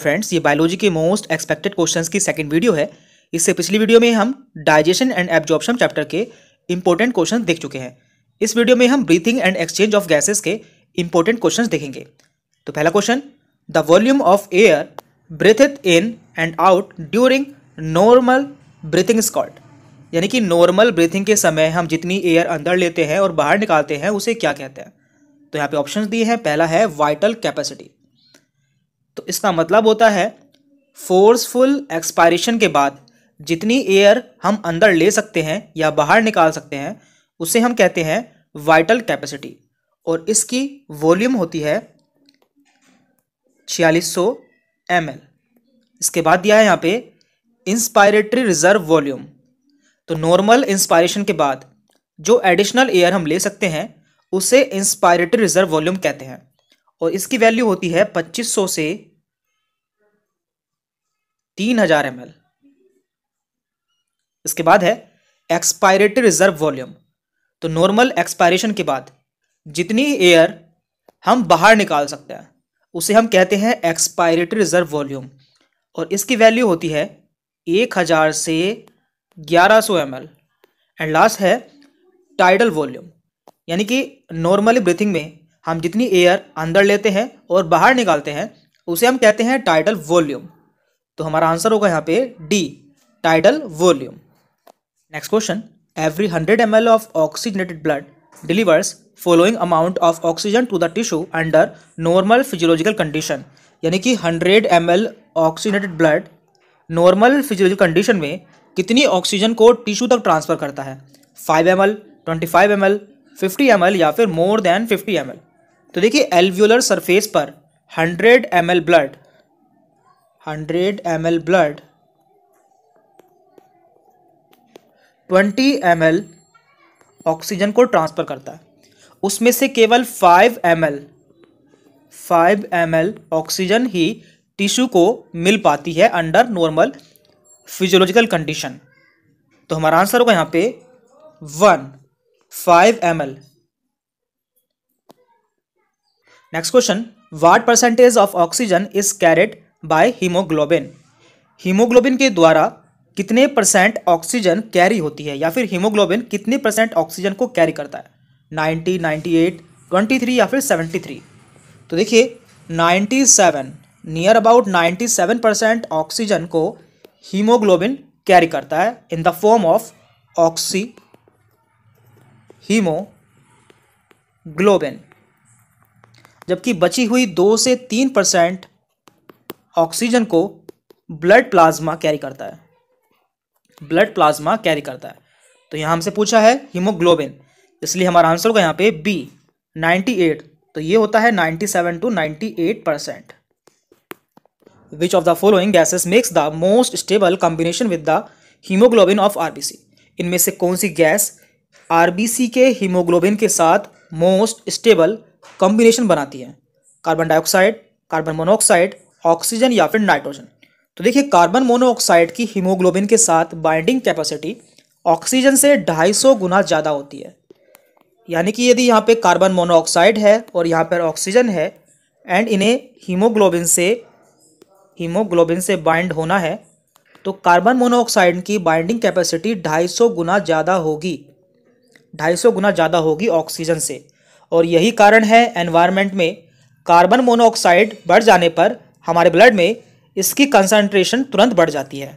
Friends ये biology के most expected questions की सेकंड वीडियो है इससे पिछली वीडियो में हम डाइजेशन एंड एब्जॉर्प्शन चैप्टर के इंपॉर्टेंट क्वेश्चंस देख चुके हैं इस वीडियो में हम breathing and exchange of gases के इंपॉर्टेंट क्वेश्चंस देखेंगे तो पहला question the volume of air breathed in and out during normal breathing स्कॉट यानी कि नॉर्मल ब्रीथिंग के समय हम जितनी एयर अंदर लेते हैं और बाहर निकालते हैं उसे क्या कहते हैं तो यहाँ पे ऑप्शन दिए हैं पहला है वाइटल कैपेसिटी तो इसका मतलब होता है फोर्सफुल एक्सपायरेशन के बाद जितनी एयर हम अंदर ले सकते हैं या बाहर निकाल सकते हैं उसे हम कहते हैं वाइटल कैपेसिटी और इसकी वॉल्यूम होती है छियालीस सौ एम इसके बाद दिया है यहाँ पे इंस्पायरेटरी रिजर्व वॉल्यूम तो नॉर्मल इंस्पायरेशन के बाद जो एडिशनल एयर हम ले सकते हैं उसे इंस्पायरेटरी रिजर्व वॉल्यूम कहते हैं और इसकी वैल्यू होती है 2500 से 3000 हजार एम इसके बाद है एक्सपायरेटरी रिजर्व वॉल्यूम तो नॉर्मल एक्सपायरेशन के बाद जितनी एयर हम बाहर निकाल सकते हैं उसे हम कहते हैं एक्सपायरेटरी रिजर्व वॉल्यूम और इसकी वैल्यू होती है एक हज़ार से ग्यारह सौ एम एंड लास्ट है टाइडल वॉल्यूम यानी कि नॉर्मली ब्रीथिंग में हम जितनी एयर अंदर लेते हैं और बाहर निकालते हैं उसे हम कहते हैं टाइडल वॉल्यूम तो हमारा आंसर होगा यहाँ पे D tidal volume next question every hundred M L of oxygenated blood delivers following amount of oxygen to the tissue under normal physiological condition यानी कि hundred M L oxygenated blood normal physiological condition में कितनी oxygen को tissue तक transfer करता है five M L twenty five M L fifty M L या फिर more than fifty M L तो देखिए एल्व्यूलर सरफेस पर 100 M blood 100 M blood 20 M oxygen को ट्रांसफ़र करता है उसमें से केवल 5 M L five M oxygen ही टिश्यू को मिल पाती है अंडर नॉर्मल फिजियोलॉजिकल कंडीशन तो हमारा आंसर होगा यहाँ पे one five M next question what percentage of oxygen is carried by haemoglobin haemoglobin के द्वारा कितने परसेंट ऑक्सीजन कैरी होती है या फिर हीमोग्लोबिन कितने परसेंट ऑक्सीजन को कैरी करता है 90, 98, 23 या फिर 73 तो देखिए 97 नियर अबाउट 97 परसेंट ऑक्सीजन को हीमोग्लोबिन कैरी करता है in the form of oxy haemoglobin जबकि बची हुई दो से तीन परसेंट ऑक्सीजन को ब्लड प्लाज्मा कैरी करता है ब्लड प्लाज्मा कैरी करता है तो यहाँ हमसे पूछा है हीमोग्लोबिन इसलिए हमारा आंसर होगा यहाँ पे बी 98 तो ये होता है 97 to 98 percent which of the following gases makes the most stable combination with the haemoglobin of RBC इनमें से कौन सी गैस आरबीसी के हीमोग्लोबिन के साथ मोस्ट स्टेबल कॉम्बिनेशन बनाती है carbon dioxide carbon monoxide oxygen या फिर नाइट्रोजन तो देखिए कार्बन मोनोऑक्साइड की हीमोग्लोबिन के साथ बाइंडिंग कैपेसिटी ऑक्सीजन से 250 गुना ज़्यादा होती है यानी कि यदि यहाँ पे कार्बन मोनोऑक्साइड है और यहाँ पर ऑक्सीजन है एंड इन्हें हीमोग्लोबिन से हीमोग्लोबिन से बाइंड होना है तो कार्बन मोनोऑक्साइड की बाइंडिंग कैपेसिटी 250 गुना ज़्यादा होगी 250 गुना ज़्यादा होगी ऑक्सीजन से और यही कारण है एनवायरनमेंट में कार्बन मोनोऑक्साइड बढ़ जाने पर हमारे ब्लड में इसकी कंसंट्रेशन तुरंत बढ़ जाती है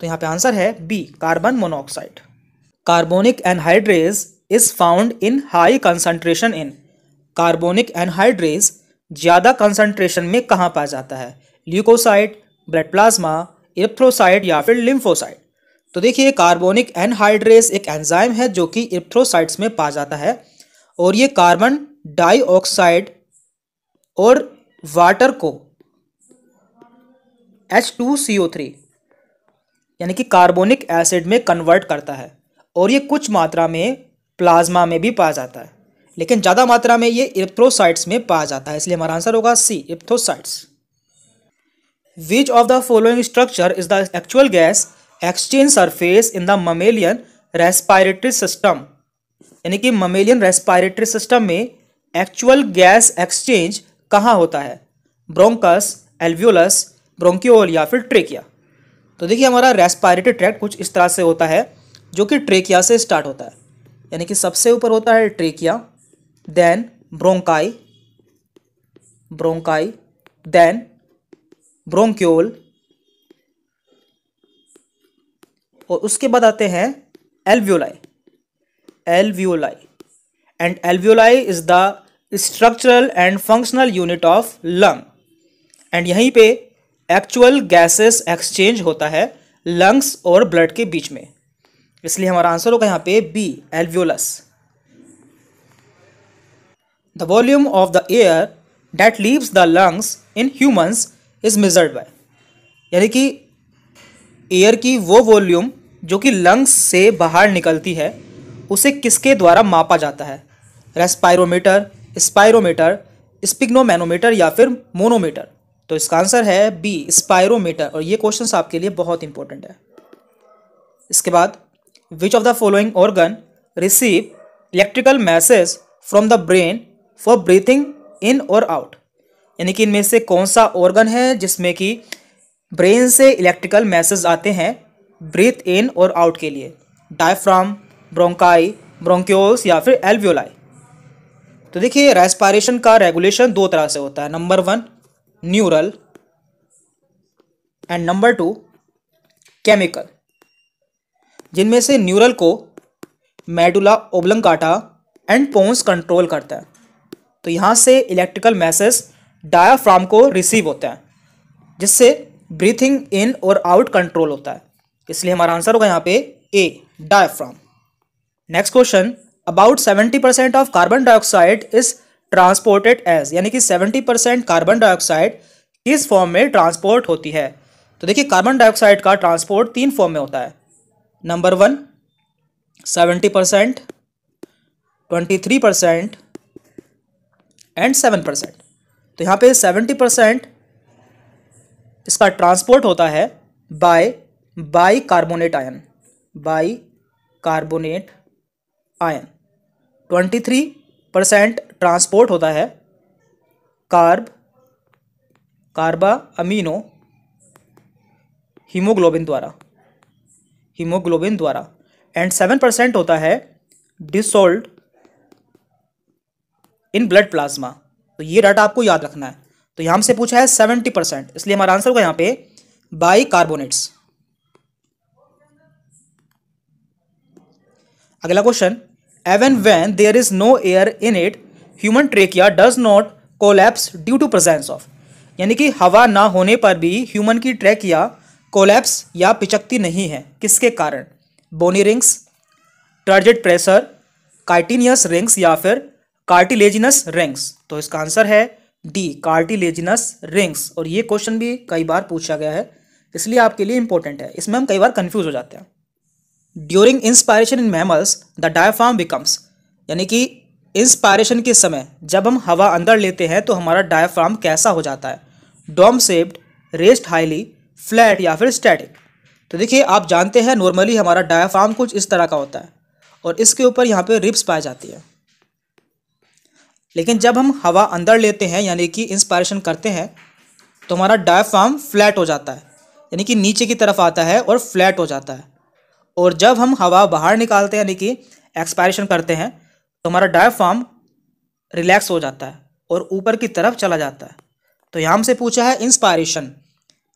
तो यहाँ पे आंसर है B carbon monoxide carbonic anhydrase is found in high concentration in carbonic anhydrase ज़्यादा कंसंट्रेशन में कहाँ पाया जाता है ल्यूकोसाइड ब्लड प्लाज्मा इप्थ्रोसाइड या फिर लिम्फोसाइड तो देखिए कार्बोनिक एनहाइड्रेज एक एंजाइम है जो कि इप्थ्रोसाइड्स में पाया जाता है और ये कार्बन डाइऑक्साइड और वाटर को H two C O three यानी कि कार्बोनिक एसिड में कन्वर्ट करता है और ये कुछ मात्रा में प्लाज्मा में भी पाया जाता है लेकिन ज़्यादा मात्रा में ये इप्थ्रोसाइट्स में पाया जाता है इसलिए हमारा आंसर होगा C erythrocytes which of the following structure is the actual gas exchange surface in the mammalian respiratory system यानी कि ममेलियन रेस्पायरेटरी सिस्टम में एक्चुअल गैस एक्सचेंज कहाँ होता है ब्रोंकस एल्व्यूलस ब्रोंकियोल या फिर ट्रेकिया तो देखिए हमारा रेस्पायरेटरी ट्रैक्ट कुछ इस तरह से होता है जो कि ट्रेकिया से स्टार्ट होता है यानी कि सबसे ऊपर होता है trachea then bronchi bronchi then bronchiole और उसके बाद आते हैं alveoli alveoli and alveoli is the structural and functional unit of lung and यहीं पे एक्चुअल गैसेस एक्सचेंज होता है लंग्स और ब्लड के बीच में इसलिए हमारा आंसर होगा यहाँ पे B alveolus the volume of the air that leaves the lungs in humans is measured by यानी कि एयर की वो वॉल्यूम जो कि लंग्स से बाहर निकलती है उसे किसके द्वारा मापा जाता है रेस्पायरोमीटर स्पायरोमीटर स्पिग्नोमैनोमीटर या फिर मोनोमीटर तो इसका आंसर है बी स्पायरोमीटर और ये क्वेश्चन आपके लिए बहुत इंपॉर्टेंट है इसके बाद which of the following organ receive electrical message from the brain for breathing in और आउट यानी कि इनमें से कौन सा ऑर्गन है जिसमें कि ब्रेन से इलेक्ट्रिकल मैसेज आते हैं ब्रीथ इन और आउट के लिए डायफ्राम ब्रोंकाई ब्रोंक्योल्स या फिर एल्वियोलाई तो देखिए रेस्पायरेशन का रेगुलेशन दो तरह से होता है number one neural and number two chemical जिनमें से न्यूरल को medulla oblongata and pons control करता है तो यहाँ से इलेक्ट्रिकल मैसेज डायाफ्राम को रिसीव होता है जिससे ब्रीथिंग इन और आउट कंट्रोल होता है इसलिए हमारा आंसर होगा यहाँ पे A diaphragm next question about seventy percent of carbon dioxide is transported as यानी कि सेवेंटी परसेंट कार्बन डाइऑक्साइड किस फॉर्म में ट्रांसपोर्ट होती है तो देखिए कार्बन डाइऑक्साइड का ट्रांसपोर्ट तीन फॉर्म में होता है number one seventy percent twenty three percent and seven percent तो यहाँ पे सेवेंटी परसेंट इसका ट्रांसपोर्ट होता है by bicarbonate ion bicarbonate ion twenty three percent transport होता है कार्ब कार्बा अमीनो हीमोग्लोबिन द्वारा हीमोग्लोबिन द्वारा एंड सेवन परसेंट होता है डिसोल्ड इन ब्लड प्लाज्मा तो ये डाटा आपको याद रखना है तो यहां से पूछा है सेवेंटी परसेंट इसलिए हमारा आंसर होगा यहां पे बाई कार्बोनेट्स अगला question Even when there is no air in it, human trachea does not collapse due to presence of. यानी कि हवा ना होने पर भी ह्यूमन की ट्रैकिया कोलैप्स या पिचकती नहीं है किसके कारण bony rings turgid pressure cartilaginous rings या फिर कार्टिलेजिनस रिंग्स तो इसका आंसर है डी कार्टिलेजिनस रिंग्स और ये क्वेश्चन भी कई बार पूछा गया है इसलिए आपके लिए इंपॉर्टेंट है इसमें हम कई बार कन्फ्यूज हो जाते हैं during inspiration in mammals the diaphragm becomes यानी कि इंस्पायरेशन के समय जब हम हवा अंदर लेते हैं तो हमारा डायफ्राम कैसा हो जाता है dome shaped rest highly flat या फिर स्टैटिक तो देखिए आप जानते हैं नॉर्मली हमारा डायफ्राम कुछ इस तरह का होता है और इसके ऊपर यहाँ पे रिप्स पाई जाती है लेकिन जब हम हवा अंदर लेते हैं यानी कि इंस्पायरेशन करते हैं तो हमारा डायफ्राम फ्लैट हो जाता है यानी कि नीचे की तरफ आता है और फ्लैट हो जाता है और जब हम हवा बाहर निकालते हैं यानी कि एक्सपायरेशन करते हैं तो हमारा डायफ्राम रिलैक्स हो जाता है और ऊपर की तरफ चला जाता है तो यहाँ हमसे पूछा है इंस्पायरेशन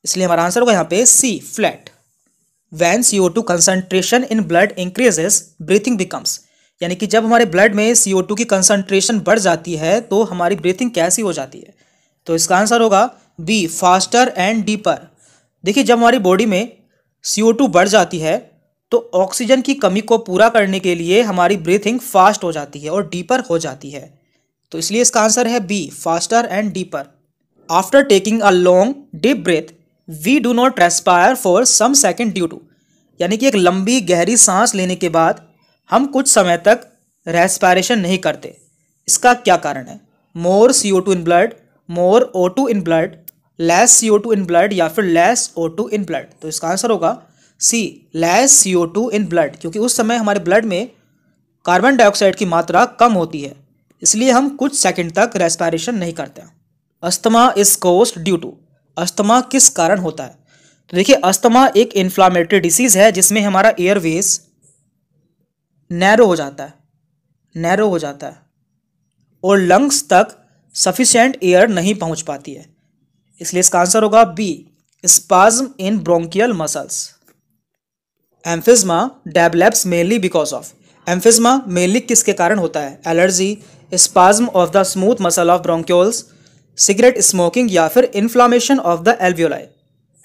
इसलिए हमारा आंसर होगा यहाँ पे C flat when C O two concentration in blood increases breathing becomes यानी कि जब हमारे ब्लड में सी ओ टू की कंसनट्रेशन बढ़ जाती है तो हमारी ब्रीथिंग कैसी हो जाती है तो इसका आंसर होगा बी फास्टर एंड डीपर देखिए जब हमारी बॉडी में सी ओ टू बढ़ जाती है तो ऑक्सीजन की कमी को पूरा करने के लिए हमारी ब्रीथिंग फास्ट हो जाती है और डीपर हो जाती है तो इसलिए इसका आंसर है B faster and deeper after taking a long deep breath we do not respire for some second due to यानी कि एक लंबी गहरी सांस लेने के बाद हम कुछ समय तक रेस्पायरेशन नहीं करते इसका क्या कारण है more C O two in blood more O two in blood less C O two in blood या फिर less O two in blood तो इसका आंसर होगा C less C O two in blood क्योंकि उस समय हमारे ब्लड में कार्बन डाइऑक्साइड की मात्रा कम होती है इसलिए हम कुछ सेकंड तक रेस्पायरेशन नहीं करते asthma is caused due to asthma किस कारण होता है तो देखिए अस्थमा एक इन्फ्लामेटरी डिसीज़ है जिसमें हमारा एयरवेज नैरो हो जाता है नैरो हो जाता है और लंग्स तक सफिशेंट एयर नहीं पहुंच पाती है इसलिए इसका आंसर होगा B spasm in bronchial muscles emphysema develops mainly because of emphysema mainly किसके कारण होता है allergy spasm of the smooth muscle of bronchioles cigarette smoking या फिर inflammation of the alveoli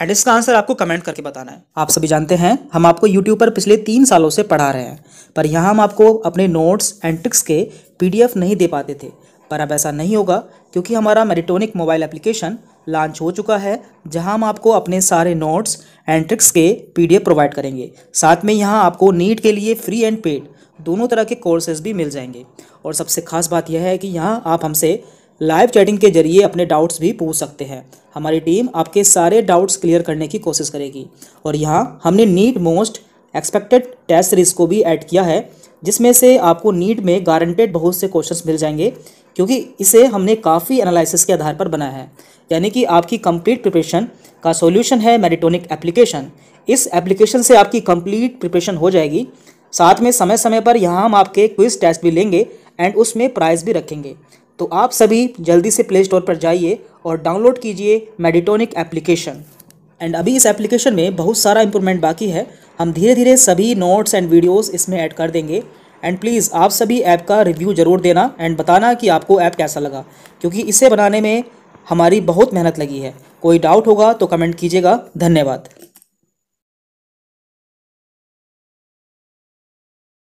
and इसका आंसर आपको कमेंट करके बताना है आप सभी जानते हैं हम आपको यूट्यूब पर पिछले तीन सालों से पढ़ा रहे हैं पर यहाँ हम आपको अपने नोट्स एंड ट्रिक्स के पीडीएफ नहीं दे पाते थे पर अब ऐसा नहीं होगा क्योंकि हमारा मेरिटोनिक मोबाइल एप्लीकेशन लॉन्च हो चुका है जहां हम आपको अपने सारे नोट्स एंड ट्रिक्स के पीडीएफ प्रोवाइड करेंगे साथ में यहां आपको नीट के लिए फ्री एंड पेड दोनों तरह के कोर्सेज भी मिल जाएंगे और सबसे खास बात यह है कि यहाँ आप हमसे लाइव चैटिंग के जरिए अपने डाउट्स भी पूछ सकते हैं हमारी टीम आपके सारे डाउट्स क्लियर करने की कोशिश करेगी और यहाँ हमने NEET most expected test series को भी ऐड किया है जिसमें से आपको नीट में गारंटेड बहुत से क्वेश्चंस मिल जाएंगे क्योंकि इसे हमने काफ़ी एनालिसिस के आधार पर बनाया है यानी कि आपकी कंप्लीट प्रिपरेशन का सॉल्यूशन है मेरिटोनिक एप्लीकेशन इस एप्लीकेशन से आपकी कंप्लीट प्रिपरेशन हो जाएगी साथ में समय समय पर यहाँ हम आपके क्विज टेस्ट भी लेंगे एंड उसमें प्राइज़ भी रखेंगे तो आप सभी जल्दी से प्ले स्टोर पर जाइए और डाउनलोड कीजिए मेडिटोनिक एप्लीकेशन एंड अभी इस एप्लीकेशन में बहुत सारा इंप्रूवमेंट बाकी है हम धीरे धीरे सभी नोट्स एंड वीडियोस इसमें ऐड कर देंगे एंड प्लीज़ आप सभी ऐप का रिव्यू ज़रूर देना एंड बताना कि आपको ऐप कैसा लगा क्योंकि इसे बनाने में हमारी बहुत मेहनत लगी है कोई डाउट होगा तो कमेंट कीजिएगा धन्यवाद